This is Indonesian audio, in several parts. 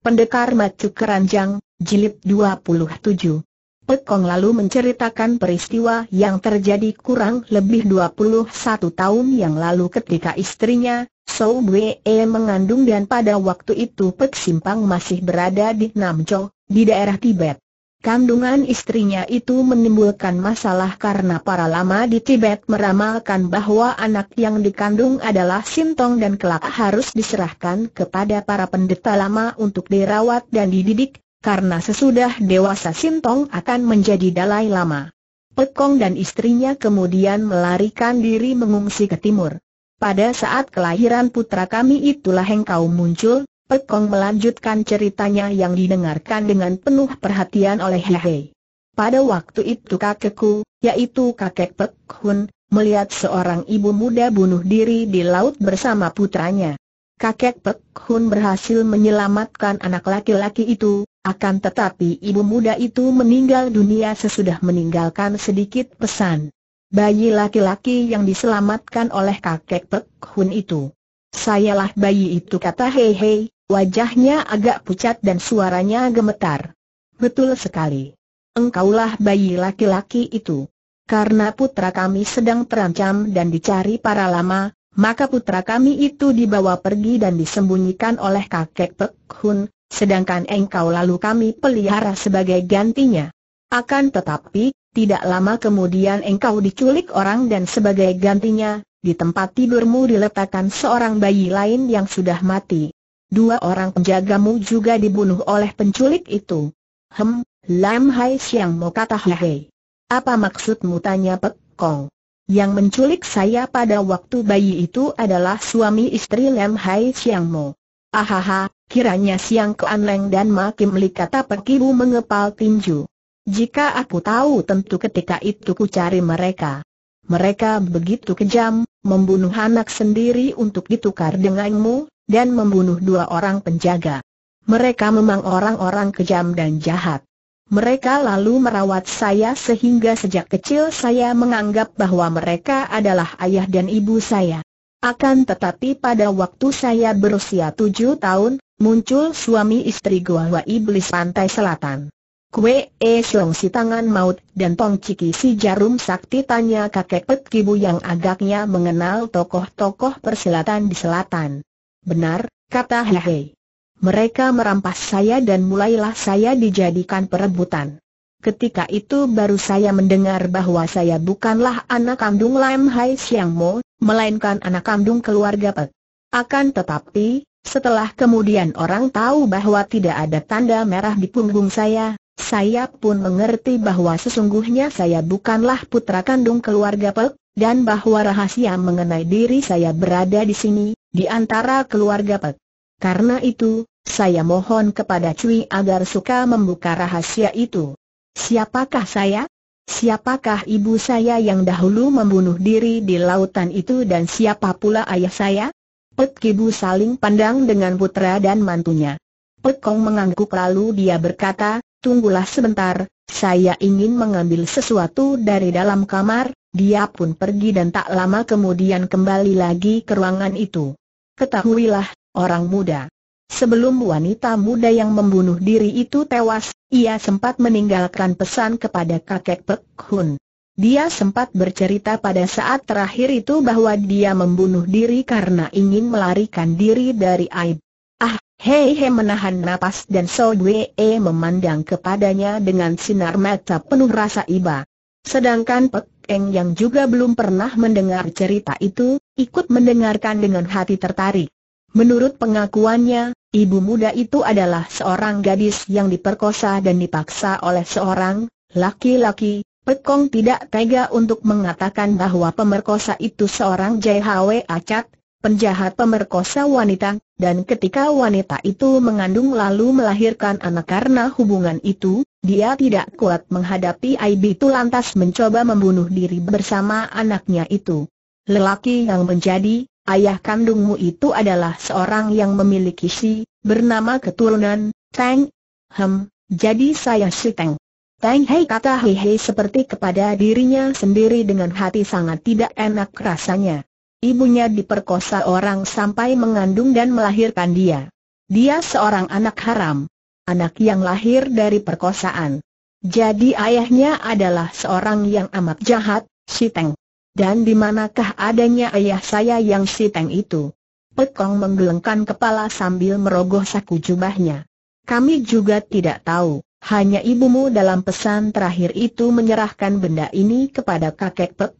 Pendekar Macu Keranjang, Jilid 27. Pekong lalu menceritakan peristiwa yang terjadi kurang lebih 21 tahun yang lalu ketika istrinya, Sou Wee e, mengandung dan pada waktu itu Pek Simpang masih berada di Namco, di daerah Tibet. Kandungan istrinya itu menimbulkan masalah karena para lama di Tibet meramalkan bahwa anak yang dikandung adalah Sintong dan kelak harus diserahkan kepada para pendeta lama untuk dirawat dan dididik, karena sesudah dewasa Sintong akan menjadi Dalai Lama. Pekong dan istrinya kemudian melarikan diri mengungsi ke timur. Pada saat kelahiran putra kami itulah engkau muncul, Pekong melanjutkan ceritanya yang didengarkan dengan penuh perhatian oleh Hehe. Pada waktu itu kakekku, yaitu kakek Pek Hun, melihat seorang ibu muda bunuh diri di laut bersama putranya. Kakek Pek Hun berhasil menyelamatkan anak laki-laki itu, akan tetapi ibu muda itu meninggal dunia sesudah meninggalkan sedikit pesan bayi laki-laki yang diselamatkan oleh kakek Pek Hun itu. Sayalah bayi itu kata Hei Hei, Wajahnya agak pucat dan suaranya gemetar. Betul sekali. Engkaulah bayi laki-laki itu. Karena putra kami sedang terancam dan dicari para lama, maka putra kami itu dibawa pergi dan disembunyikan oleh kakek Pek Hun, sedangkan engkau lalu kami pelihara sebagai gantinya. Akan tetapi, tidak lama kemudian engkau diculik orang dan sebagai gantinya, di tempat tidurmu diletakkan seorang bayi lain yang sudah mati. Dua orang penjagamu juga dibunuh oleh penculik itu. Hem, Lam Hai Siang mau kata hehe. Apa maksudmu tanya Pek Kong? Yang menculik saya pada waktu bayi itu adalah suami istri Lam Hai Siang Mo. Ahaha, kiranya Siang Kuan Leng dan Ma Kim Li kata perkibu mengepal tinju. Jika aku tahu tentu ketika itu ku cari mereka. Mereka begitu kejam, membunuh anak sendiri untuk ditukar denganmu, dan membunuh dua orang penjaga. Mereka memang orang-orang kejam dan jahat. Mereka lalu merawat saya sehingga sejak kecil saya menganggap bahwa mereka adalah ayah dan ibu saya. Akan tetapi pada waktu saya berusia tujuh tahun, muncul suami istri Goa Iblis Pantai Selatan. Kue E Siong si tangan maut dan Tong Ciki si jarum sakti tanya kakek Pek Kibu yang agaknya mengenal tokoh-tokoh persilatan di selatan. Benar, kata Hehe. Mereka merampas saya dan mulailah saya dijadikan perebutan. Ketika itu baru saya mendengar bahwa saya bukanlah anak kandung Lam Hai Siang Mo, melainkan anak kandung keluarga Pek. Akan tetapi, setelah kemudian orang tahu bahwa tidak ada tanda merah di punggung saya, saya pun mengerti bahwa sesungguhnya saya bukanlah putra kandung keluarga Pek, dan bahwa rahasia mengenai diri saya berada di sini, di antara keluarga Pek. Karena itu, saya mohon kepada Cui agar suka membuka rahasia itu. Siapakah saya? Siapakah ibu saya yang dahulu membunuh diri di lautan itu dan siapa pula ayah saya? Pek Kibu saling pandang dengan putra dan mantunya. Pek Kong mengangguk lalu dia berkata, tunggulah sebentar, saya ingin mengambil sesuatu dari dalam kamar, dia pun pergi dan tak lama kemudian kembali lagi ke ruangan itu. Ketahuilah, orang muda. Sebelum wanita muda yang membunuh diri itu tewas, ia sempat meninggalkan pesan kepada kakek Pek Hun. Dia sempat bercerita pada saat terakhir itu bahwa dia membunuh diri karena ingin melarikan diri dari aib. Ah, Hei hei, menahan napas dan So Wee e memandang kepadanya dengan sinar mata penuh rasa iba. Sedangkan Pek Eng yang juga belum pernah mendengar cerita itu, ikut mendengarkan dengan hati tertarik. Menurut pengakuannya, ibu muda itu adalah seorang gadis yang diperkosa dan dipaksa oleh seorang laki-laki. Pekong tidak tega untuk mengatakan bahwa pemerkosa itu seorang Jai Hwe Acat, penjahat pemerkosa wanita, dan ketika wanita itu mengandung lalu melahirkan anak karena hubungan itu, dia tidak kuat menghadapi aib itu lantas mencoba membunuh diri bersama anaknya itu. Lelaki yang menjadi ayah kandungmu itu adalah seorang yang memiliki si, bernama keturunan, Tang. Hem, jadi saya si Tang. Tang Hei kata Hei Hei seperti kepada dirinya sendiri dengan hati sangat tidak enak rasanya ibunya diperkosa orang sampai mengandung dan melahirkan dia. Dia seorang anak haram, anak yang lahir dari perkosaan. Jadi ayahnya adalah seorang yang amat jahat, si Teng. Dan di manakah adanya ayah saya yang si Teng itu? Pekong menggelengkan kepala sambil merogoh saku jubahnya. Kami juga tidak tahu, hanya ibumu dalam pesan terakhir itu menyerahkan benda ini kepada kakek Pek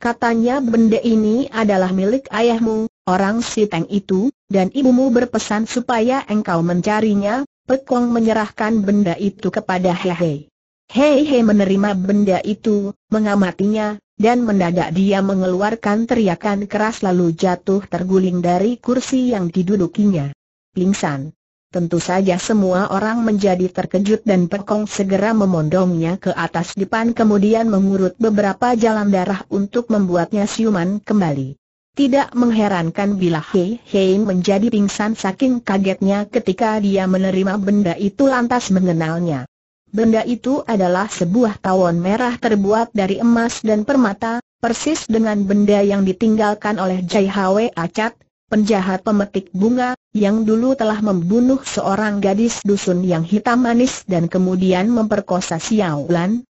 Katanya benda ini adalah milik ayahmu, orang si teng itu, dan ibumu berpesan supaya engkau mencarinya, Pekong menyerahkan benda itu kepada Hehe. Hehe menerima benda itu, mengamatinya, dan mendadak dia mengeluarkan teriakan keras lalu jatuh terguling dari kursi yang didudukinya. Pingsan. Tentu saja semua orang menjadi terkejut dan Pekong segera memondongnya ke atas depan kemudian mengurut beberapa jalan darah untuk membuatnya siuman kembali. Tidak mengherankan bila Hei Hei menjadi pingsan saking kagetnya ketika dia menerima benda itu lantas mengenalnya. Benda itu adalah sebuah tawon merah terbuat dari emas dan permata, persis dengan benda yang ditinggalkan oleh Jai Hwe Acat, penjahat pemetik bunga, yang dulu telah membunuh seorang gadis dusun yang hitam manis dan kemudian memperkosa Xiao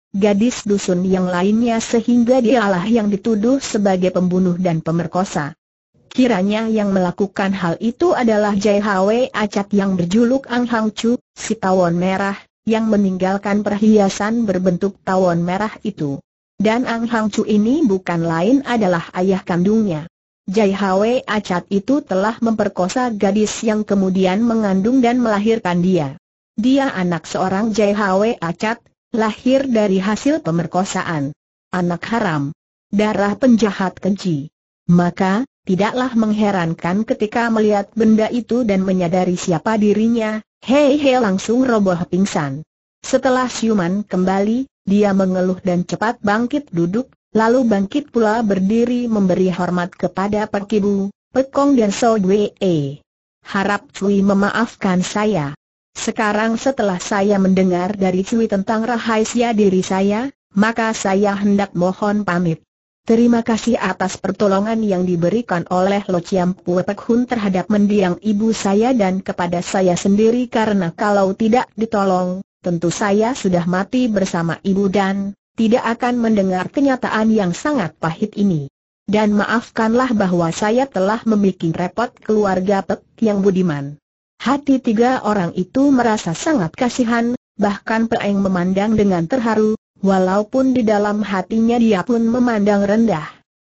gadis dusun yang lainnya sehingga dialah yang dituduh sebagai pembunuh dan pemerkosa. Kiranya yang melakukan hal itu adalah Jai Hwe Acat yang berjuluk Ang Hang Chu, si tawon merah, yang meninggalkan perhiasan berbentuk tawon merah itu. Dan Ang Hang Chu ini bukan lain adalah ayah kandungnya. Jai Hwe Acat itu telah memperkosa gadis yang kemudian mengandung dan melahirkan dia. Dia anak seorang Jai Hwe Acat, lahir dari hasil pemerkosaan. Anak haram. Darah penjahat keji. Maka, tidaklah mengherankan ketika melihat benda itu dan menyadari siapa dirinya, Hei Hei langsung roboh pingsan. Setelah siuman kembali, dia mengeluh dan cepat bangkit duduk, lalu bangkit pula berdiri memberi hormat kepada Perkibu, Pekong dan So Wee. Harap Cui memaafkan saya. Sekarang setelah saya mendengar dari Cui tentang rahasia diri saya, maka saya hendak mohon pamit. Terima kasih atas pertolongan yang diberikan oleh Lo Chiam Pue Pek Hun terhadap mendiang ibu saya dan kepada saya sendiri karena kalau tidak ditolong, tentu saya sudah mati bersama ibu dan tidak akan mendengar kenyataan yang sangat pahit ini. Dan maafkanlah bahwa saya telah membuat repot keluarga Pek yang budiman. Hati tiga orang itu merasa sangat kasihan, bahkan Peeng memandang dengan terharu, walaupun di dalam hatinya dia pun memandang rendah.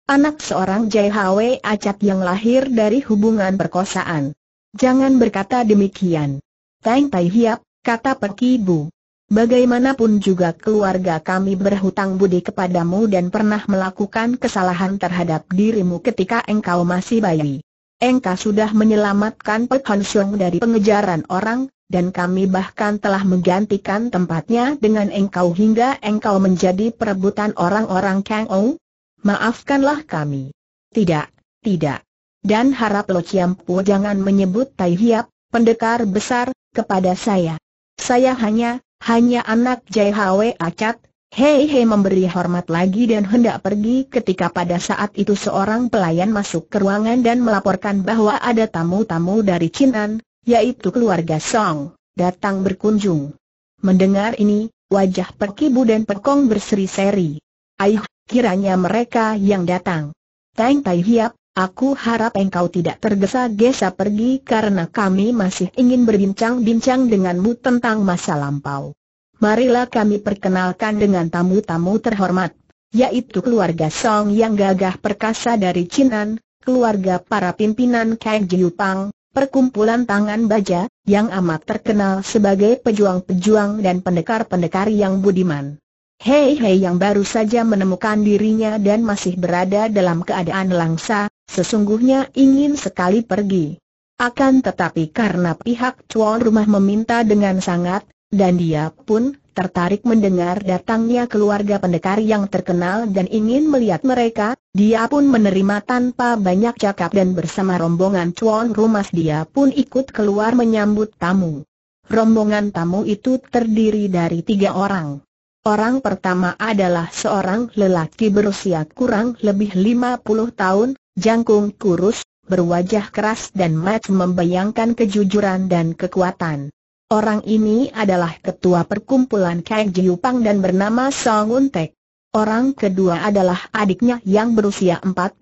Anak seorang JHW acak yang lahir dari hubungan perkosaan. Jangan berkata demikian. Tang Tai Hiap, kata Ibu. Bagaimanapun juga keluarga kami berhutang budi kepadamu dan pernah melakukan kesalahan terhadap dirimu ketika engkau masih bayi. Engkau sudah menyelamatkan Pek Xiong dari pengejaran orang, dan kami bahkan telah menggantikan tempatnya dengan engkau hingga engkau menjadi perebutan orang-orang Kang Ou. Maafkanlah kami. Tidak, tidak. Dan harap Lo Chiam jangan menyebut Tai Hiap, pendekar besar, kepada saya. Saya hanya, hanya anak JHW Acat, Hei Hei memberi hormat lagi dan hendak pergi ketika pada saat itu seorang pelayan masuk ke ruangan dan melaporkan bahwa ada tamu-tamu dari Chinan, yaitu keluarga Song, datang berkunjung. Mendengar ini, wajah Perkibu dan Perkong berseri-seri. Aih, kiranya mereka yang datang. Tang Tai Hiap, Aku harap engkau tidak tergesa-gesa pergi karena kami masih ingin berbincang-bincang denganmu tentang masa lampau. Marilah kami perkenalkan dengan tamu-tamu terhormat, yaitu keluarga Song yang gagah perkasa dari Chinan, keluarga para pimpinan Kang Jiupang, perkumpulan tangan baja, yang amat terkenal sebagai pejuang-pejuang dan pendekar-pendekar yang budiman. Hei Hei yang baru saja menemukan dirinya dan masih berada dalam keadaan langsa, Sesungguhnya ingin sekali pergi. Akan tetapi karena pihak cuan rumah meminta dengan sangat, dan dia pun tertarik mendengar datangnya keluarga pendekar yang terkenal dan ingin melihat mereka, dia pun menerima tanpa banyak cakap dan bersama rombongan cuan rumah dia pun ikut keluar menyambut tamu. Rombongan tamu itu terdiri dari tiga orang. Orang pertama adalah seorang lelaki berusia kurang lebih lima puluh tahun, Jangkung kurus, berwajah keras dan mat membayangkan kejujuran dan kekuatan. Orang ini adalah ketua perkumpulan Kek Jiupang dan bernama Song Untek. Orang kedua adalah adiknya yang berusia 45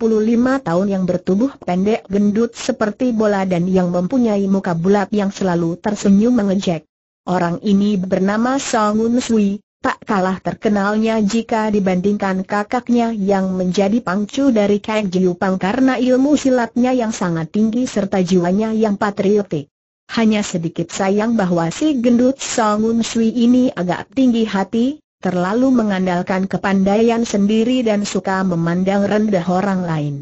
tahun yang bertubuh pendek gendut seperti bola dan yang mempunyai muka bulat yang selalu tersenyum mengejek. Orang ini bernama Song Un Sui, tak kalah terkenalnya jika dibandingkan kakaknya yang menjadi pangcu dari Kek Jiupang karena ilmu silatnya yang sangat tinggi serta jiwanya yang patriotik. Hanya sedikit sayang bahwa si gendut Songun Sui ini agak tinggi hati, terlalu mengandalkan kepandaian sendiri dan suka memandang rendah orang lain.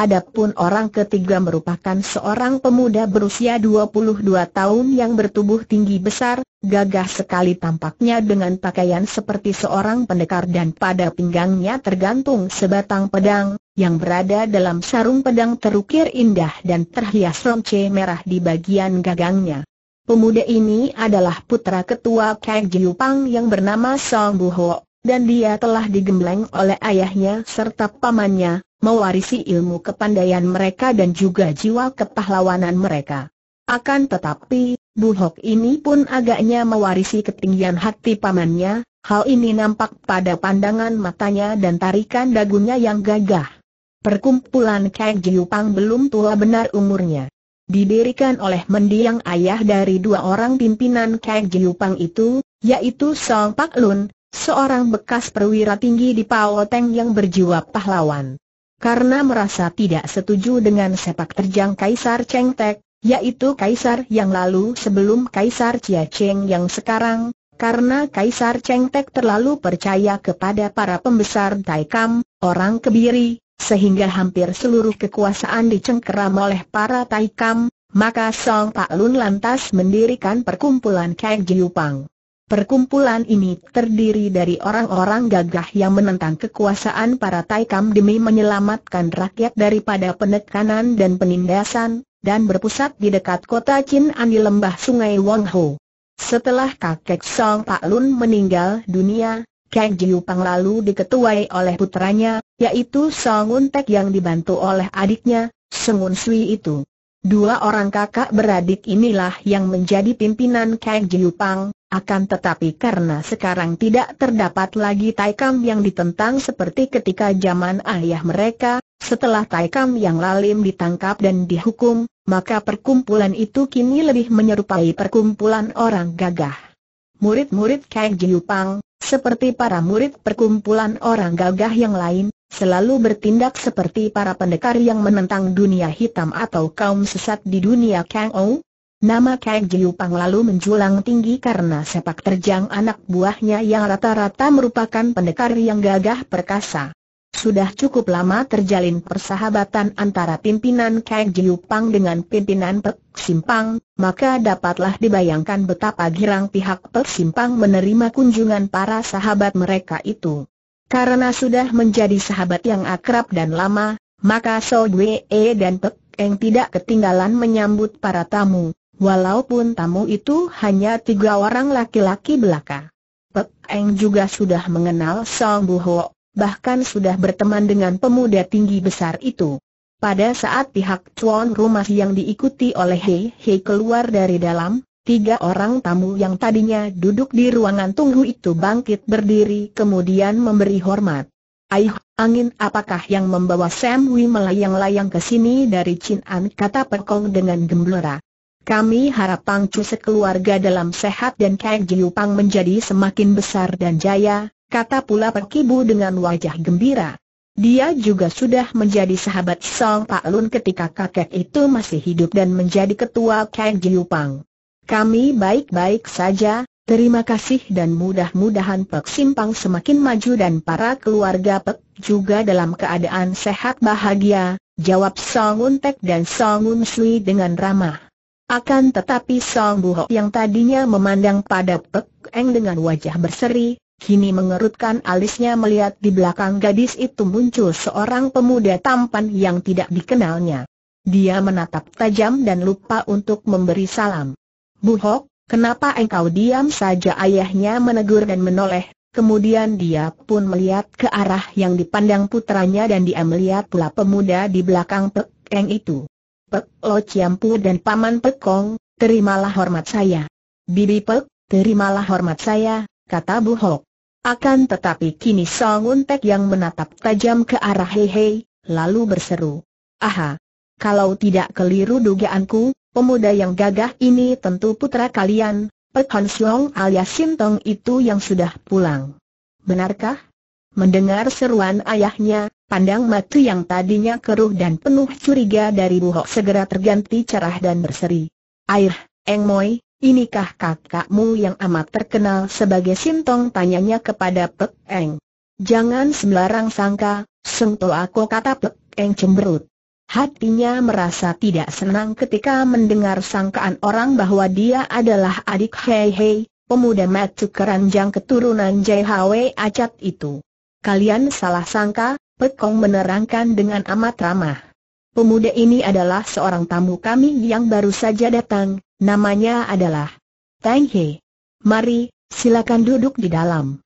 Adapun orang ketiga merupakan seorang pemuda berusia 22 tahun yang bertubuh tinggi besar, gagah sekali tampaknya dengan pakaian seperti seorang pendekar dan pada pinggangnya tergantung sebatang pedang, yang berada dalam sarung pedang terukir indah dan terhias ronce merah di bagian gagangnya. Pemuda ini adalah putra ketua Kang Jiupang yang bernama Song Buho, dan dia telah digembleng oleh ayahnya serta pamannya, mewarisi ilmu kepandaian mereka dan juga jiwa kepahlawanan mereka. Akan tetapi, Bu Hok ini pun agaknya mewarisi ketinggian hati pamannya, hal ini nampak pada pandangan matanya dan tarikan dagunya yang gagah. Perkumpulan Kek Jiupang belum tua benar umurnya. Didirikan oleh mendiang ayah dari dua orang pimpinan Kek Jiupang itu, yaitu Song Pak Lun, seorang bekas perwira tinggi di Pao Teng yang berjiwa pahlawan karena merasa tidak setuju dengan sepak terjang Kaisar Cheng Tek, yaitu Kaisar yang lalu sebelum Kaisar Chia Cheng yang sekarang, karena Kaisar Cheng Tek terlalu percaya kepada para pembesar Taikam, orang kebiri, sehingga hampir seluruh kekuasaan dicengkeram oleh para Taikam, maka Song Pak Lun lantas mendirikan perkumpulan Kang Jiupang. Perkumpulan ini terdiri dari orang-orang gagah yang menentang kekuasaan para Taikam demi menyelamatkan rakyat daripada penekanan dan penindasan, dan berpusat di dekat kota Chin'an di lembah sungai Wangho. Setelah kakek Song Pak Lun meninggal dunia, Kang Jiu Pang lalu diketuai oleh putranya, yaitu Song Un Tek yang dibantu oleh adiknya, Un Sui itu. Dua orang kakak beradik inilah yang menjadi pimpinan Kang Jiu Pang, akan tetapi karena sekarang tidak terdapat lagi Taikam yang ditentang seperti ketika zaman ayah mereka, setelah Taikam yang lalim ditangkap dan dihukum, maka perkumpulan itu kini lebih menyerupai perkumpulan orang gagah. Murid-murid Kang Jiupang, seperti para murid perkumpulan orang gagah yang lain, selalu bertindak seperti para pendekar yang menentang dunia hitam atau kaum sesat di dunia Kang Ou, Nama Kang Jiupang lalu menjulang tinggi karena sepak terjang anak buahnya yang rata-rata merupakan pendekar yang gagah perkasa. Sudah cukup lama terjalin persahabatan antara pimpinan Kang Jiupang dengan pimpinan Pek Simpang, maka dapatlah dibayangkan betapa girang pihak Pek Simpang menerima kunjungan para sahabat mereka itu. Karena sudah menjadi sahabat yang akrab dan lama, maka So Wee dan Pek Eng tidak ketinggalan menyambut para tamu walaupun tamu itu hanya tiga orang laki-laki belaka. Pek Eng juga sudah mengenal Song Buho, bahkan sudah berteman dengan pemuda tinggi besar itu. Pada saat pihak tuan rumah yang diikuti oleh Hei Hei keluar dari dalam, tiga orang tamu yang tadinya duduk di ruangan tunggu itu bangkit berdiri kemudian memberi hormat. Aih, angin apakah yang membawa Sam Wei melayang-layang ke sini dari Chin An kata Pekong dengan gemblera. Kami harap Chu sekeluarga dalam sehat dan Kang Pang menjadi semakin besar dan jaya, kata pula Pekibu dengan wajah gembira. Dia juga sudah menjadi sahabat Song Pak Lun ketika kakek itu masih hidup dan menjadi ketua Kang Pang. Kami baik-baik saja, terima kasih dan mudah-mudahan Pek Simpang semakin maju dan para keluarga Pek juga dalam keadaan sehat bahagia, jawab Song Untek dan Song Un Sui dengan ramah. Akan tetapi Song Buho yang tadinya memandang pada Pek Eng dengan wajah berseri, kini mengerutkan alisnya melihat di belakang gadis itu muncul seorang pemuda tampan yang tidak dikenalnya. Dia menatap tajam dan lupa untuk memberi salam. Buhok, kenapa engkau diam saja ayahnya menegur dan menoleh, kemudian dia pun melihat ke arah yang dipandang putranya dan dia melihat pula pemuda di belakang Pek Eng itu. Pek Lo Ciampu dan Paman Kong, terimalah hormat saya. Bibi Pek, terimalah hormat saya, kata Bu Hok. Akan tetapi kini Song Untek yang menatap tajam ke arah Hei Hei, lalu berseru. Aha, kalau tidak keliru dugaanku, pemuda yang gagah ini tentu putra kalian, Pek Han Siong alias Sintong itu yang sudah pulang. Benarkah? Mendengar seruan ayahnya, Pandang mata yang tadinya keruh dan penuh curiga dari Buhok segera terganti cerah dan berseri. Air, Eng Moi, inikah kakakmu yang amat terkenal sebagai Sintong? Tanyanya kepada Pek Eng. Jangan sembarang sangka, sentuh aku kata Pek Eng cemberut. Hatinya merasa tidak senang ketika mendengar sangkaan orang bahwa dia adalah adik Hei Hei, pemuda matu keranjang keturunan Jai Hwe Acat itu. Kalian salah sangka, Kong menerangkan dengan amat ramah. Pemuda ini adalah seorang tamu kami yang baru saja datang, namanya adalah Tang He. Mari, silakan duduk di dalam.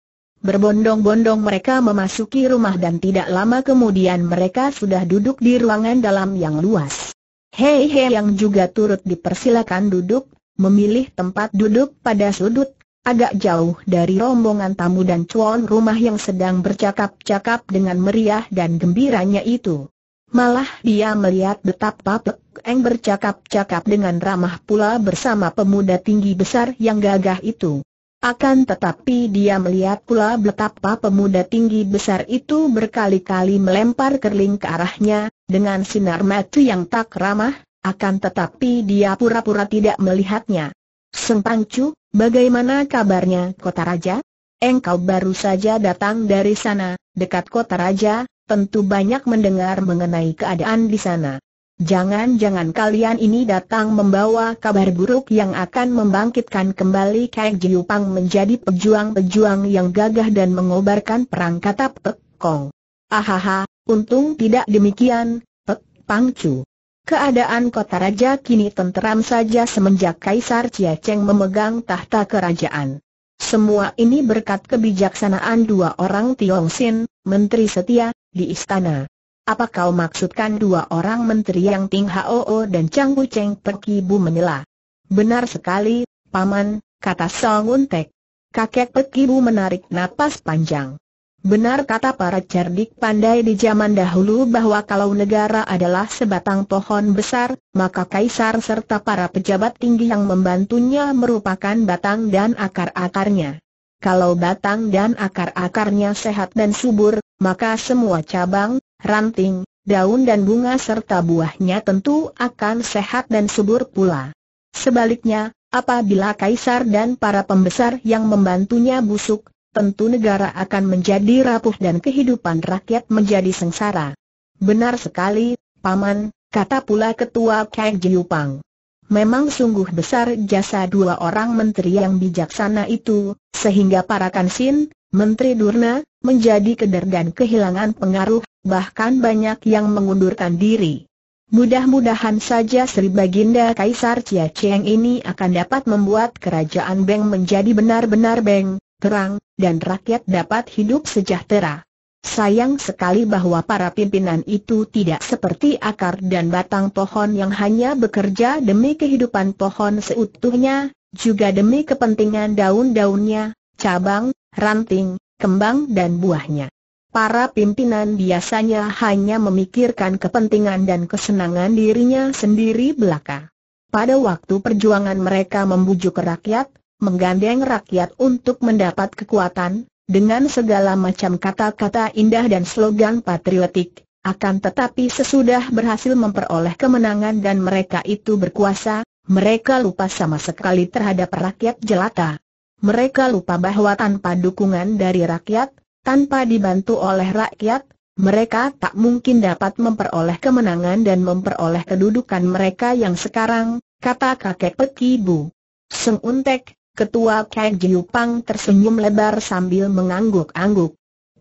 Berbondong-bondong mereka memasuki rumah dan tidak lama kemudian mereka sudah duduk di ruangan dalam yang luas. Hei Hei yang juga turut dipersilakan duduk, memilih tempat duduk pada sudut agak jauh dari rombongan tamu dan cuan rumah yang sedang bercakap-cakap dengan meriah dan gembiranya itu. Malah dia melihat betapa Pek Eng bercakap-cakap dengan ramah pula bersama pemuda tinggi besar yang gagah itu. Akan tetapi dia melihat pula betapa pemuda tinggi besar itu berkali-kali melempar kerling ke arahnya, dengan sinar mata yang tak ramah, akan tetapi dia pura-pura tidak melihatnya. Sengpangcu, Bagaimana kabarnya kota raja? Engkau baru saja datang dari sana, dekat kota raja, tentu banyak mendengar mengenai keadaan di sana. Jangan-jangan kalian ini datang membawa kabar buruk yang akan membangkitkan kembali Kang Jiupang menjadi pejuang-pejuang yang gagah dan mengobarkan perang kata Pek Kong. Ahaha, untung tidak demikian, Pek Pangcu. Keadaan kota raja kini tenteram saja semenjak Kaisar Chia Cheng memegang tahta kerajaan. Semua ini berkat kebijaksanaan dua orang Tiong Sin, Menteri Setia, di istana. Apa kau maksudkan dua orang menteri yang Ting Hao O dan Chang Wu Cheng Bu menilah? Benar sekali, Paman, kata Song Untek. Kakek Bu menarik napas panjang. Benar kata para cerdik pandai di zaman dahulu bahwa kalau negara adalah sebatang pohon besar, maka kaisar serta para pejabat tinggi yang membantunya merupakan batang dan akar-akarnya. Kalau batang dan akar-akarnya sehat dan subur, maka semua cabang, ranting, daun dan bunga serta buahnya tentu akan sehat dan subur pula. Sebaliknya, apabila kaisar dan para pembesar yang membantunya busuk, tentu negara akan menjadi rapuh dan kehidupan rakyat menjadi sengsara. Benar sekali, Paman, kata pula Ketua Kang Jiupang. Memang sungguh besar jasa dua orang menteri yang bijaksana itu, sehingga para kansin, menteri durna, menjadi keder dan kehilangan pengaruh, bahkan banyak yang mengundurkan diri. Mudah-mudahan saja Sri Baginda Kaisar Chia Cheng ini akan dapat membuat kerajaan Beng menjadi benar-benar Beng, terang, dan rakyat dapat hidup sejahtera. Sayang sekali bahwa para pimpinan itu tidak seperti akar dan batang pohon yang hanya bekerja demi kehidupan pohon seutuhnya, juga demi kepentingan daun-daunnya, cabang, ranting, kembang dan buahnya. Para pimpinan biasanya hanya memikirkan kepentingan dan kesenangan dirinya sendiri belaka. Pada waktu perjuangan mereka membujuk rakyat, menggandeng rakyat untuk mendapat kekuatan, dengan segala macam kata-kata indah dan slogan patriotik, akan tetapi sesudah berhasil memperoleh kemenangan dan mereka itu berkuasa, mereka lupa sama sekali terhadap rakyat jelata. Mereka lupa bahwa tanpa dukungan dari rakyat, tanpa dibantu oleh rakyat, mereka tak mungkin dapat memperoleh kemenangan dan memperoleh kedudukan mereka yang sekarang, kata kakek Peti Bu. Seng Untek, Ketua Kang Pang tersenyum lebar sambil mengangguk-angguk.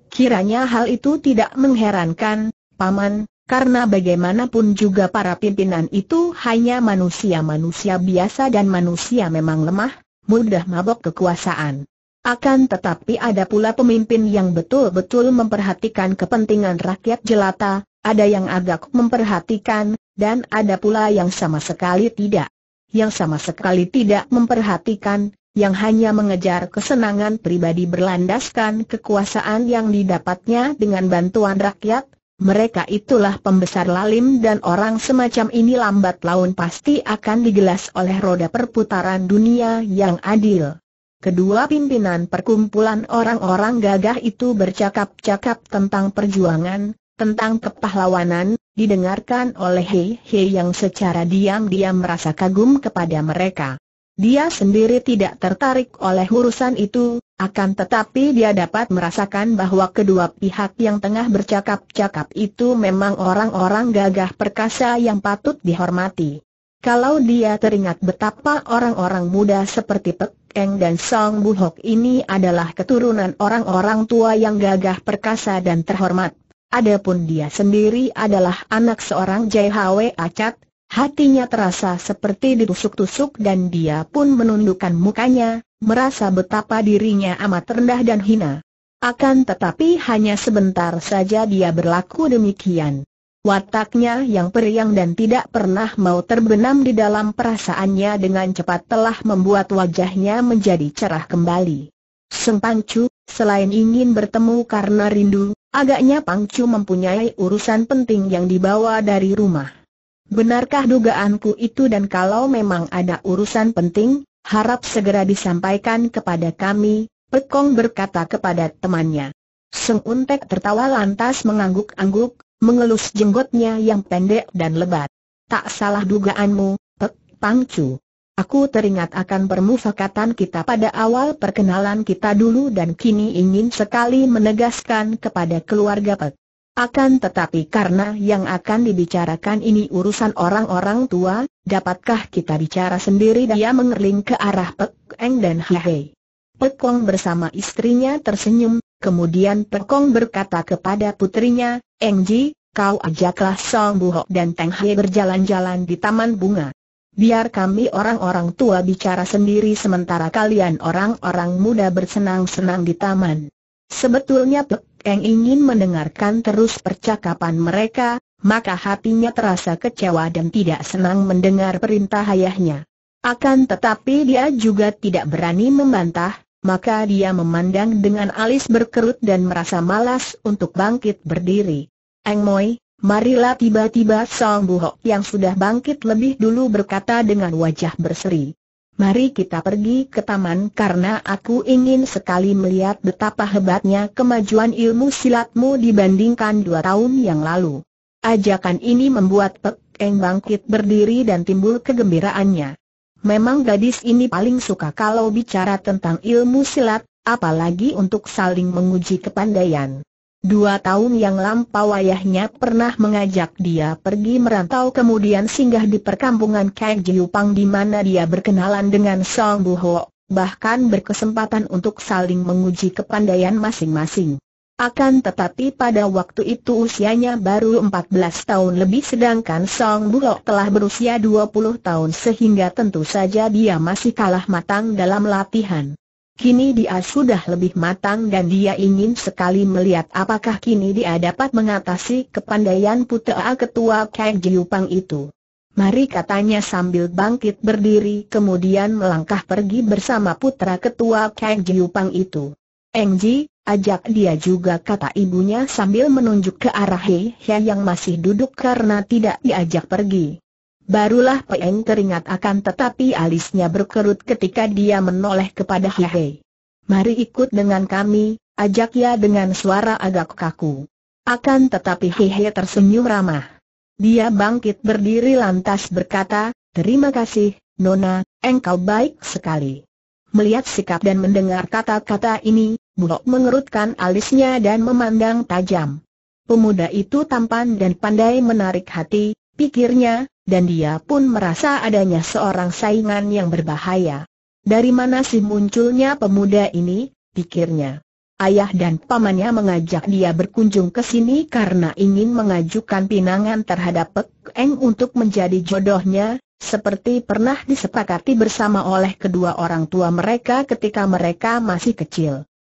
Kiranya hal itu tidak mengherankan, Paman, karena bagaimanapun juga para pimpinan itu hanya manusia-manusia biasa dan manusia memang lemah, mudah mabok kekuasaan. Akan tetapi ada pula pemimpin yang betul-betul memperhatikan kepentingan rakyat jelata, ada yang agak memperhatikan, dan ada pula yang sama sekali tidak. Yang sama sekali tidak memperhatikan, yang hanya mengejar kesenangan pribadi berlandaskan kekuasaan yang didapatnya dengan bantuan rakyat, mereka itulah pembesar lalim dan orang semacam ini lambat laun pasti akan digelas oleh roda perputaran dunia yang adil. Kedua pimpinan perkumpulan orang-orang gagah itu bercakap-cakap tentang perjuangan, tentang kepahlawanan, didengarkan oleh Hei Hei yang secara diam-diam merasa kagum kepada mereka. Dia sendiri tidak tertarik oleh urusan itu, akan tetapi dia dapat merasakan bahwa kedua pihak yang tengah bercakap-cakap itu memang orang-orang gagah perkasa yang patut dihormati. Kalau dia teringat betapa orang-orang muda seperti Pek Eng dan Song Buhok ini adalah keturunan orang-orang tua yang gagah perkasa dan terhormat. Adapun dia sendiri adalah anak seorang Jai Acat, Hatinya terasa seperti ditusuk-tusuk dan dia pun menundukkan mukanya, merasa betapa dirinya amat rendah dan hina. Akan tetapi hanya sebentar saja dia berlaku demikian. Wataknya yang periang dan tidak pernah mau terbenam di dalam perasaannya dengan cepat telah membuat wajahnya menjadi cerah kembali. Seng Pangcu, selain ingin bertemu karena rindu, agaknya Pangcu mempunyai urusan penting yang dibawa dari rumah. Benarkah dugaanku itu dan kalau memang ada urusan penting, harap segera disampaikan kepada kami, Pekong berkata kepada temannya. Sung Untek tertawa lantas mengangguk-angguk, mengelus jenggotnya yang pendek dan lebat. Tak salah dugaanmu, Pek Pangcu. Aku teringat akan permufakatan kita pada awal perkenalan kita dulu dan kini ingin sekali menegaskan kepada keluarga Pek akan tetapi karena yang akan dibicarakan ini urusan orang-orang tua, dapatkah kita bicara sendiri dia mengerling ke arah Pek Eng dan Hei Pek Kong bersama istrinya tersenyum, kemudian Pek Kong berkata kepada putrinya, Eng Ji, kau ajaklah Song Bu Buhok dan Teng Hei berjalan-jalan di taman bunga. Biar kami orang-orang tua bicara sendiri sementara kalian orang-orang muda bersenang-senang di taman. Sebetulnya Pek Eng ingin mendengarkan terus percakapan mereka, maka hatinya terasa kecewa dan tidak senang mendengar perintah ayahnya. Akan tetapi dia juga tidak berani membantah, maka dia memandang dengan alis berkerut dan merasa malas untuk bangkit berdiri. Eng Moi, marilah tiba-tiba Song Buhok yang sudah bangkit lebih dulu berkata dengan wajah berseri. Mari kita pergi ke taman karena aku ingin sekali melihat betapa hebatnya kemajuan ilmu silatmu dibandingkan dua tahun yang lalu. Ajakan ini membuat Pek Eng bangkit berdiri dan timbul kegembiraannya. Memang gadis ini paling suka kalau bicara tentang ilmu silat, apalagi untuk saling menguji kepandaian. Dua tahun yang lampau ayahnya pernah mengajak dia pergi merantau kemudian singgah di perkampungan Kek Jiupang di mana dia berkenalan dengan Song Buho, bahkan berkesempatan untuk saling menguji kepandaian masing-masing. Akan tetapi pada waktu itu usianya baru 14 tahun lebih sedangkan Song Buho telah berusia 20 tahun sehingga tentu saja dia masih kalah matang dalam latihan. Kini dia sudah lebih matang dan dia ingin sekali melihat apakah kini dia dapat mengatasi kepandaian putra Ketua Kek Jiupang itu. Mari katanya sambil bangkit berdiri kemudian melangkah pergi bersama putra ketua Kek Jiupang itu. Engji, ajak dia juga kata ibunya sambil menunjuk ke arah Hei He yang masih duduk karena tidak diajak pergi. Barulah Peng teringat akan tetapi alisnya berkerut ketika dia menoleh kepada Hehe. Mari ikut dengan kami, ajak ya dengan suara agak kaku. Akan tetapi Hehe tersenyum ramah. Dia bangkit berdiri lantas berkata, terima kasih, Nona, engkau baik sekali. Melihat sikap dan mendengar kata-kata ini, Bulok mengerutkan alisnya dan memandang tajam. Pemuda itu tampan dan pandai menarik hati, pikirnya, dan dia pun merasa adanya seorang saingan yang berbahaya. Dari mana si munculnya pemuda ini, pikirnya. Ayah dan pamannya mengajak dia berkunjung ke sini karena ingin mengajukan pinangan terhadap Pek Eng untuk menjadi jodohnya, seperti pernah disepakati bersama oleh kedua orang tua mereka ketika mereka masih kecil.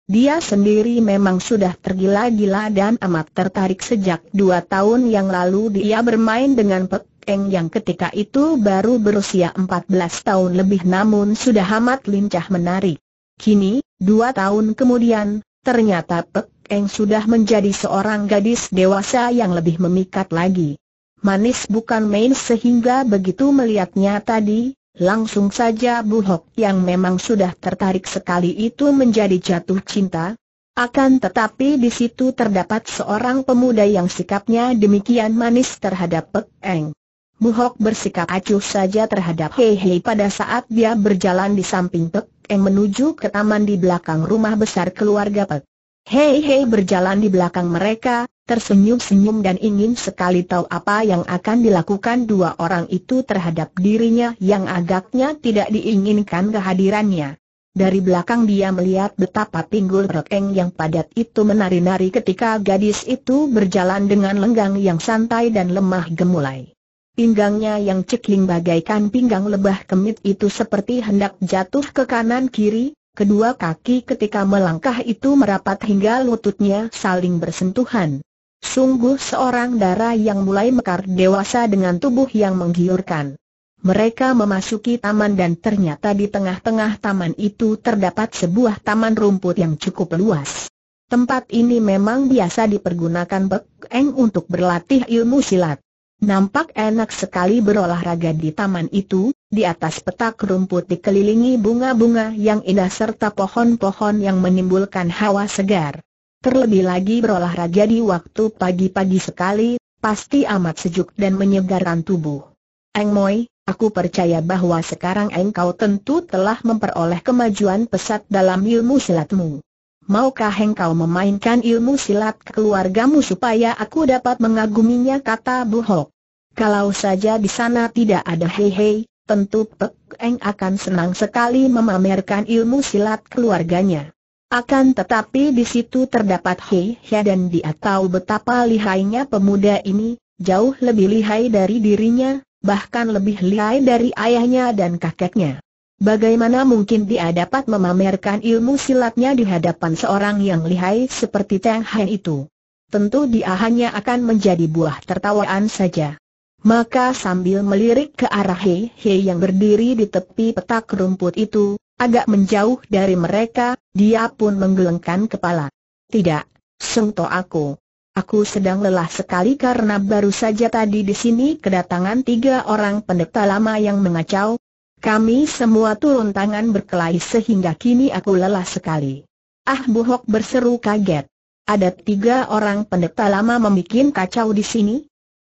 Dia sendiri memang sudah tergila-gila dan amat tertarik sejak dua tahun yang lalu dia bermain dengan Pek Eng yang ketika itu baru berusia 14 tahun lebih namun sudah amat lincah menari. Kini, dua tahun kemudian, ternyata Pek Eng sudah menjadi seorang gadis dewasa yang lebih memikat lagi. Manis bukan main sehingga begitu melihatnya tadi, langsung saja Bu Hok yang memang sudah tertarik sekali itu menjadi jatuh cinta, akan tetapi di situ terdapat seorang pemuda yang sikapnya demikian manis terhadap Pek Eng. Muhok bersikap acuh saja terhadap Hei Hei pada saat dia berjalan di samping Pek Eng menuju ke taman di belakang rumah besar keluarga Pek. Hei Hei berjalan di belakang mereka, tersenyum-senyum dan ingin sekali tahu apa yang akan dilakukan dua orang itu terhadap dirinya yang agaknya tidak diinginkan kehadirannya. Dari belakang dia melihat betapa pinggul rokeng yang padat itu menari-nari ketika gadis itu berjalan dengan lenggang yang santai dan lemah gemulai. Pinggangnya yang cekling bagaikan pinggang lebah kemit itu seperti hendak jatuh ke kanan kiri, kedua kaki ketika melangkah itu merapat hingga lututnya saling bersentuhan. Sungguh seorang darah yang mulai mekar dewasa dengan tubuh yang menggiurkan. Mereka memasuki taman dan ternyata di tengah-tengah taman itu terdapat sebuah taman rumput yang cukup luas. Tempat ini memang biasa dipergunakan Bek untuk berlatih ilmu silat. Nampak enak sekali berolahraga di taman itu, di atas petak rumput dikelilingi bunga-bunga yang indah serta pohon-pohon yang menimbulkan hawa segar. Terlebih lagi berolahraga di waktu pagi-pagi sekali, pasti amat sejuk dan menyegarkan tubuh. Eng Moi, aku percaya bahwa sekarang engkau tentu telah memperoleh kemajuan pesat dalam ilmu silatmu. Maukah engkau memainkan ilmu silat keluargamu supaya aku dapat mengaguminya kata Bu Hok. Kalau saja di sana tidak ada hei-hei, tentu Pek Eng akan senang sekali memamerkan ilmu silat keluarganya. Akan tetapi di situ terdapat hei-hei dan dia tahu betapa lihainya pemuda ini, jauh lebih lihai dari dirinya, bahkan lebih lihai dari ayahnya dan kakeknya. Bagaimana mungkin dia dapat memamerkan ilmu silatnya di hadapan seorang yang lihai seperti Teng Hai itu? Tentu dia hanya akan menjadi buah tertawaan saja. Maka sambil melirik ke arah Hei Hei yang berdiri di tepi petak rumput itu, agak menjauh dari mereka, dia pun menggelengkan kepala. Tidak, sengto aku. Aku sedang lelah sekali karena baru saja tadi di sini kedatangan tiga orang pendeta lama yang mengacau, kami semua turun tangan berkelahi sehingga kini aku lelah sekali. Ah Bu berseru kaget. Ada tiga orang pendeta lama membuat kacau di sini?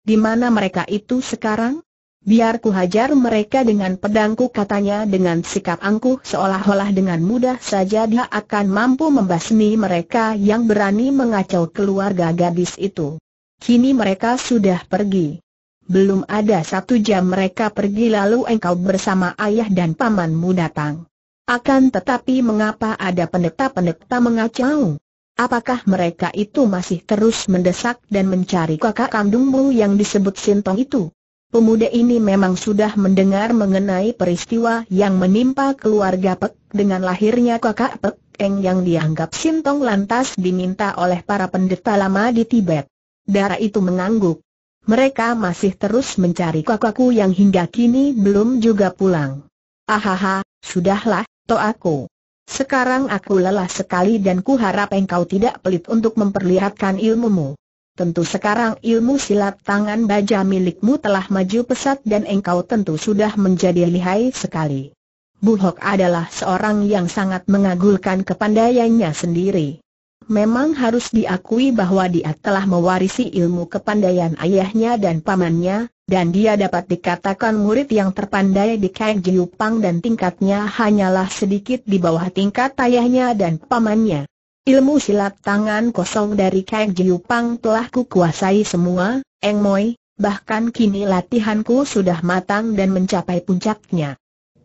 Di mana mereka itu sekarang? Biar ku hajar mereka dengan pedangku katanya dengan sikap angkuh seolah-olah dengan mudah saja dia akan mampu membasmi mereka yang berani mengacau keluarga gadis itu. Kini mereka sudah pergi. Belum ada satu jam mereka pergi lalu engkau bersama ayah dan pamanmu datang. Akan tetapi mengapa ada pendeta-pendeta mengacau? Apakah mereka itu masih terus mendesak dan mencari kakak kandungmu yang disebut Sintong itu? Pemuda ini memang sudah mendengar mengenai peristiwa yang menimpa keluarga Pek dengan lahirnya kakak Pek Eng yang dianggap Sintong lantas diminta oleh para pendeta lama di Tibet. Darah itu mengangguk. Mereka masih terus mencari kakakku yang hingga kini belum juga pulang. Ahaha, sudahlah, to aku. Sekarang aku lelah sekali dan ku harap engkau tidak pelit untuk memperlihatkan ilmumu. Tentu sekarang ilmu silat tangan baja milikmu telah maju pesat dan engkau tentu sudah menjadi lihai sekali. Bu adalah seorang yang sangat mengagulkan kepandaiannya sendiri. Memang harus diakui bahwa dia telah mewarisi ilmu kepandaian ayahnya dan pamannya, dan dia dapat dikatakan murid yang terpandai di Kang Jiupang dan tingkatnya hanyalah sedikit di bawah tingkat ayahnya dan pamannya. Ilmu silat tangan kosong dari Kang Jiupang telah kukuasai semua, Eng Moi, bahkan kini latihanku sudah matang dan mencapai puncaknya.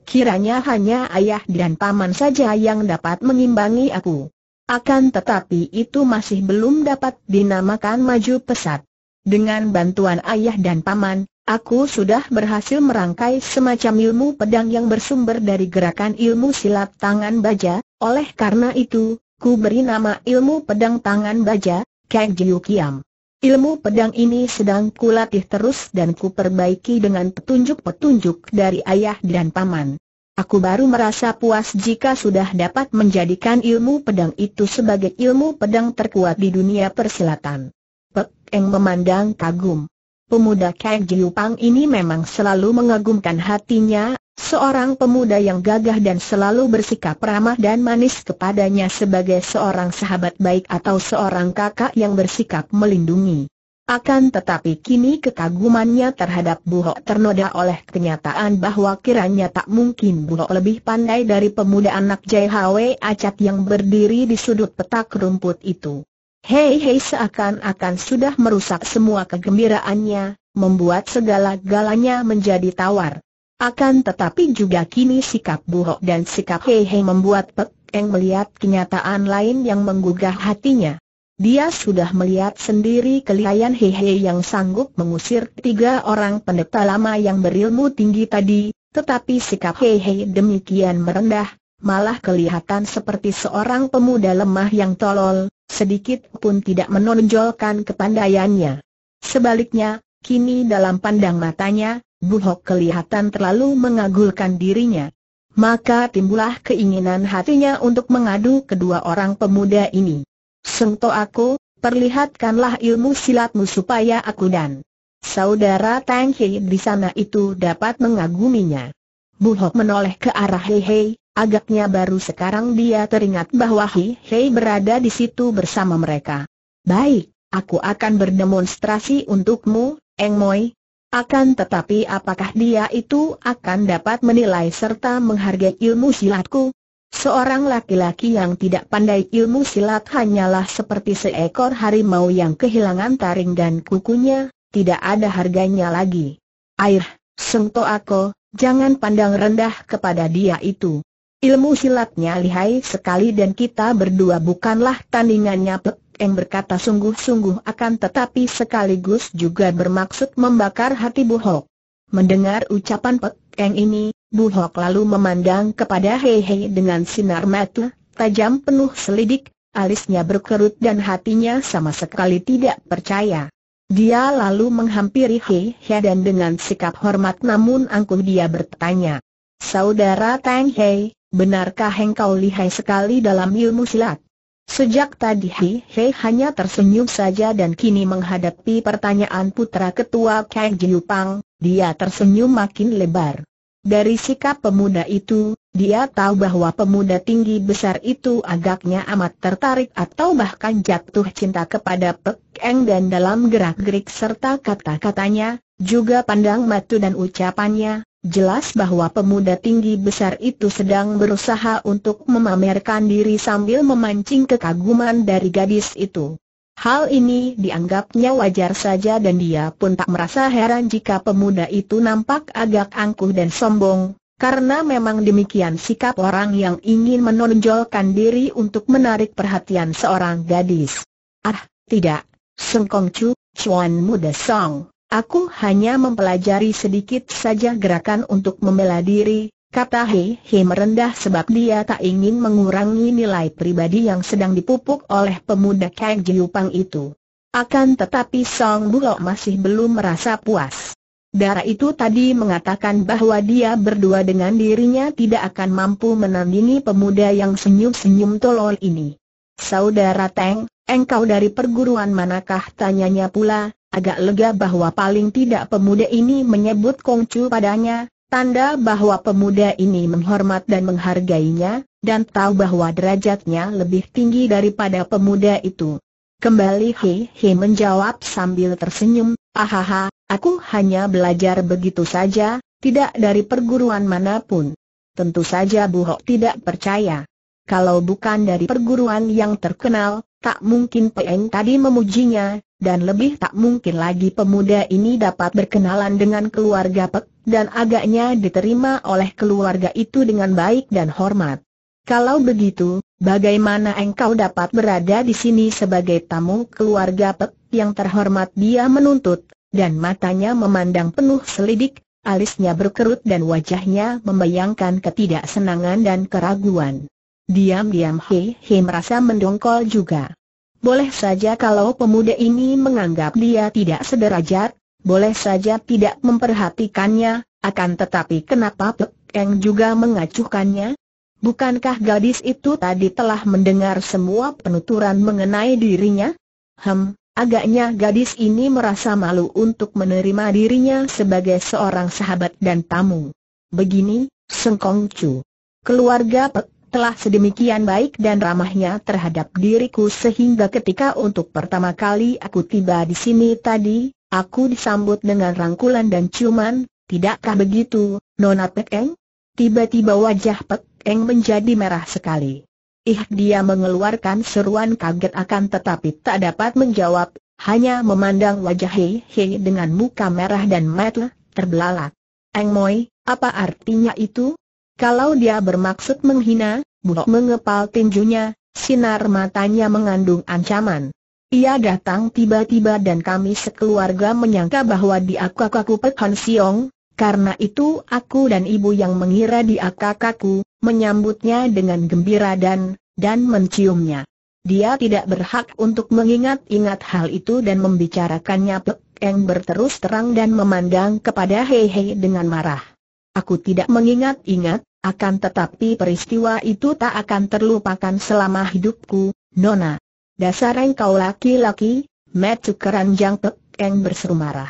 Kiranya hanya ayah dan paman saja yang dapat mengimbangi aku. Akan tetapi itu masih belum dapat dinamakan maju pesat. Dengan bantuan ayah dan paman, aku sudah berhasil merangkai semacam ilmu pedang yang bersumber dari gerakan ilmu silat tangan baja, oleh karena itu, ku beri nama ilmu pedang tangan baja, Kang Jiu Kiam. Ilmu pedang ini sedang kulatih terus dan ku perbaiki dengan petunjuk-petunjuk dari ayah dan paman. Aku baru merasa puas jika sudah dapat menjadikan ilmu pedang itu sebagai ilmu pedang terkuat di dunia persilatan. Pek Eng memandang kagum. Pemuda Kek Jiupang ini memang selalu mengagumkan hatinya, seorang pemuda yang gagah dan selalu bersikap ramah dan manis kepadanya sebagai seorang sahabat baik atau seorang kakak yang bersikap melindungi. Akan tetapi kini kekagumannya terhadap Hok ternoda oleh kenyataan bahwa kiranya tak mungkin Hok lebih pandai dari pemuda anak JHW Acat yang berdiri di sudut petak rumput itu. Hei hei seakan-akan sudah merusak semua kegembiraannya, membuat segala galanya menjadi tawar. Akan tetapi juga kini sikap Hok dan sikap Hei Hei membuat Pek Eng melihat kenyataan lain yang menggugah hatinya. Dia sudah melihat sendiri kelihayan Hehe yang sanggup mengusir tiga orang pendeta lama yang berilmu tinggi tadi, tetapi sikap Hehe demikian merendah, malah kelihatan seperti seorang pemuda lemah yang tolol, sedikit pun tidak menonjolkan kepandaiannya. Sebaliknya, kini dalam pandang matanya, Bu Hok kelihatan terlalu mengagulkan dirinya. Maka timbullah keinginan hatinya untuk mengadu kedua orang pemuda ini. Sentuh aku, perlihatkanlah ilmu silatmu supaya aku dan saudara Tang Hei di sana itu dapat mengaguminya. Bu Hok menoleh ke arah Hei Hei, agaknya baru sekarang dia teringat bahwa Hei Hei berada di situ bersama mereka. Baik, aku akan berdemonstrasi untukmu, Eng Moi. Akan tetapi apakah dia itu akan dapat menilai serta menghargai ilmu silatku? Seorang laki-laki yang tidak pandai ilmu silat hanyalah seperti seekor harimau yang kehilangan taring dan kukunya, tidak ada harganya lagi. Air, sengto aku, jangan pandang rendah kepada dia itu. Ilmu silatnya lihai sekali dan kita berdua bukanlah tandingannya Pek Eng berkata sungguh-sungguh akan tetapi sekaligus juga bermaksud membakar hati Buhok. Mendengar ucapan Pek Eng ini, Bu Hok lalu memandang kepada Hei Hei dengan sinar mata, tajam penuh selidik, alisnya berkerut dan hatinya sama sekali tidak percaya. Dia lalu menghampiri Hei Hei dan dengan sikap hormat namun angkuh dia bertanya. Saudara Tang Hei, benarkah engkau lihai sekali dalam ilmu silat? Sejak tadi Hei Hei hanya tersenyum saja dan kini menghadapi pertanyaan putra ketua Kang Pang, dia tersenyum makin lebar. Dari sikap pemuda itu, dia tahu bahwa pemuda tinggi besar itu agaknya amat tertarik atau bahkan jatuh cinta kepada Pek Eng dan dalam gerak-gerik serta kata-katanya, juga pandang matu dan ucapannya, jelas bahwa pemuda tinggi besar itu sedang berusaha untuk memamerkan diri sambil memancing kekaguman dari gadis itu. Hal ini dianggapnya wajar saja dan dia pun tak merasa heran jika pemuda itu nampak agak angkuh dan sombong, karena memang demikian sikap orang yang ingin menonjolkan diri untuk menarik perhatian seorang gadis. Ah, tidak, Sengkong Chu, Chuan Muda Song, aku hanya mempelajari sedikit saja gerakan untuk membela diri, Kata he He merendah sebab dia tak ingin mengurangi nilai pribadi yang sedang dipupuk oleh pemuda Kang Jiupang itu. Akan tetapi Song Bulo masih belum merasa puas. Darah itu tadi mengatakan bahwa dia berdua dengan dirinya tidak akan mampu menandingi pemuda yang senyum-senyum tolol ini. Saudara Teng, engkau dari perguruan manakah tanyanya pula, agak lega bahwa paling tidak pemuda ini menyebut Kongcu padanya, Tanda bahwa pemuda ini menghormat dan menghargainya, dan tahu bahwa derajatnya lebih tinggi daripada pemuda itu. Kembali Hei Hei menjawab sambil tersenyum, ahaha, aku hanya belajar begitu saja, tidak dari perguruan manapun. Tentu saja Bu Hok tidak percaya. Kalau bukan dari perguruan yang terkenal, tak mungkin Peng tadi memujinya, dan lebih tak mungkin lagi pemuda ini dapat berkenalan dengan keluarga Pek, dan agaknya diterima oleh keluarga itu dengan baik dan hormat. Kalau begitu, bagaimana engkau dapat berada di sini sebagai tamu keluarga Pek yang terhormat dia menuntut, dan matanya memandang penuh selidik, alisnya berkerut dan wajahnya membayangkan ketidaksenangan dan keraguan. Diam-diam Hei Hei merasa mendongkol juga. Boleh saja kalau pemuda ini menganggap dia tidak sederajat, boleh saja tidak memperhatikannya, akan tetapi kenapa Pek Eng juga mengacuhkannya? Bukankah gadis itu tadi telah mendengar semua penuturan mengenai dirinya? Hem, agaknya gadis ini merasa malu untuk menerima dirinya sebagai seorang sahabat dan tamu. Begini, Sengkong Chu. Keluarga Pek telah sedemikian baik dan ramahnya terhadap diriku sehingga ketika untuk pertama kali aku tiba di sini tadi, aku disambut dengan rangkulan dan ciuman, tidakkah begitu, Nona Pek Tiba-tiba wajah Pek menjadi merah sekali. Ih dia mengeluarkan seruan kaget akan tetapi tak dapat menjawab, hanya memandang wajah Hei Hei dengan muka merah dan mata terbelalak. Eng Moi, apa artinya itu? Kalau dia bermaksud menghina, Buhok mengepal tinjunya, sinar matanya mengandung ancaman. Ia datang tiba-tiba dan kami sekeluarga menyangka bahwa dia kakakku Pek Han Siong, karena itu aku dan ibu yang mengira dia kakakku, menyambutnya dengan gembira dan, dan menciumnya. Dia tidak berhak untuk mengingat-ingat hal itu dan membicarakannya Pek Eng berterus terang dan memandang kepada Hei Hei dengan marah. Aku tidak mengingat-ingat, akan tetapi peristiwa itu tak akan terlupakan selama hidupku, Nona. Dasar engkau laki-laki, Metu Keranjang Pek Eng berseru marah.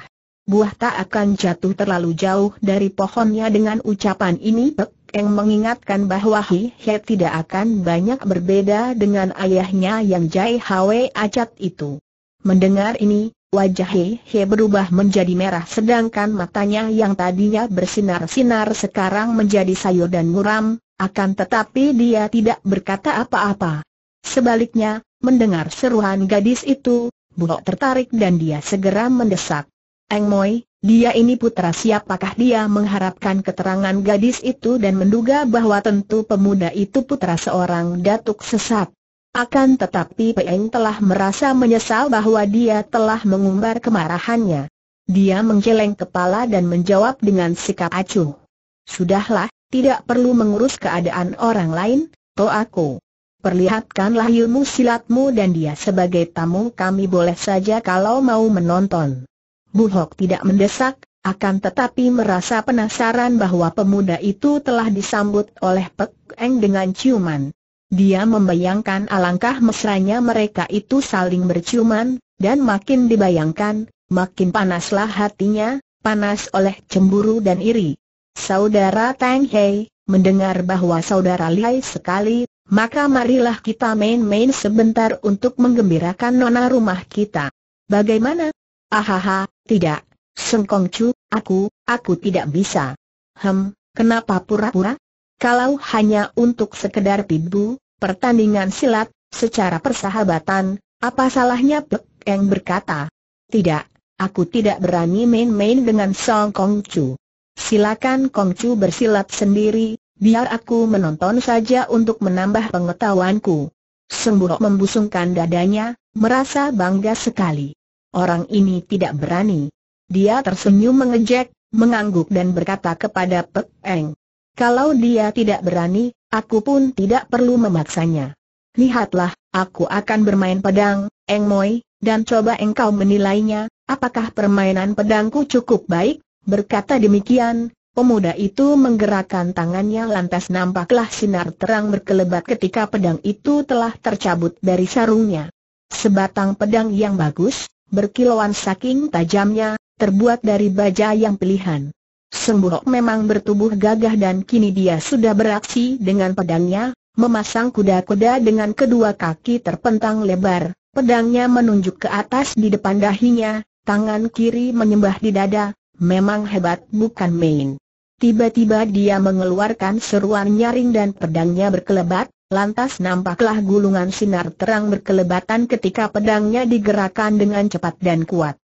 Buah tak akan jatuh terlalu jauh dari pohonnya dengan ucapan ini Pek Eng mengingatkan bahwa Hi He tidak akan banyak berbeda dengan ayahnya yang Jai Hwe Acat itu. Mendengar ini, Wajah He He berubah menjadi merah sedangkan matanya yang tadinya bersinar-sinar sekarang menjadi sayu dan muram, akan tetapi dia tidak berkata apa-apa. Sebaliknya, mendengar seruan gadis itu, Buok tertarik dan dia segera mendesak. Eng Moi, dia ini putra siapakah dia mengharapkan keterangan gadis itu dan menduga bahwa tentu pemuda itu putra seorang datuk sesat. Akan tetapi Peng telah merasa menyesal bahwa dia telah mengumbar kemarahannya. Dia menggeleng kepala dan menjawab dengan sikap acuh. Sudahlah, tidak perlu mengurus keadaan orang lain, to aku. Perlihatkanlah ilmu silatmu dan dia sebagai tamu kami boleh saja kalau mau menonton. Bu Hok tidak mendesak, akan tetapi merasa penasaran bahwa pemuda itu telah disambut oleh Pek Eng dengan ciuman. Dia membayangkan alangkah mesranya mereka itu saling berciuman, dan makin dibayangkan, makin panaslah hatinya, panas oleh cemburu dan iri. Saudara Tang Hei, mendengar bahwa saudara lihai sekali, maka marilah kita main-main sebentar untuk menggembirakan nona rumah kita. Bagaimana? Ahaha, tidak, Chu, aku, aku tidak bisa. Hem, kenapa pura-pura? Kalau hanya untuk sekedar pibu, pertandingan silat, secara persahabatan, apa salahnya Pek Eng berkata? Tidak, aku tidak berani main-main dengan Song Kong Chu. Silakan Kong Chu bersilat sendiri, biar aku menonton saja untuk menambah pengetahuanku. Sembuh membusungkan dadanya, merasa bangga sekali. Orang ini tidak berani. Dia tersenyum mengejek, mengangguk dan berkata kepada Pek Eng. Kalau dia tidak berani, aku pun tidak perlu memaksanya. Lihatlah, aku akan bermain pedang, Eng Moi, dan coba engkau menilainya, apakah permainan pedangku cukup baik? Berkata demikian, pemuda itu menggerakkan tangannya lantas nampaklah sinar terang berkelebat ketika pedang itu telah tercabut dari sarungnya. Sebatang pedang yang bagus, berkilauan saking tajamnya, terbuat dari baja yang pilihan. Sembuhok memang bertubuh gagah dan kini dia sudah beraksi dengan pedangnya, memasang kuda-kuda dengan kedua kaki terpentang lebar, pedangnya menunjuk ke atas di depan dahinya, tangan kiri menyembah di dada, memang hebat bukan main. Tiba-tiba dia mengeluarkan seruan nyaring dan pedangnya berkelebat, lantas nampaklah gulungan sinar terang berkelebatan ketika pedangnya digerakkan dengan cepat dan kuat.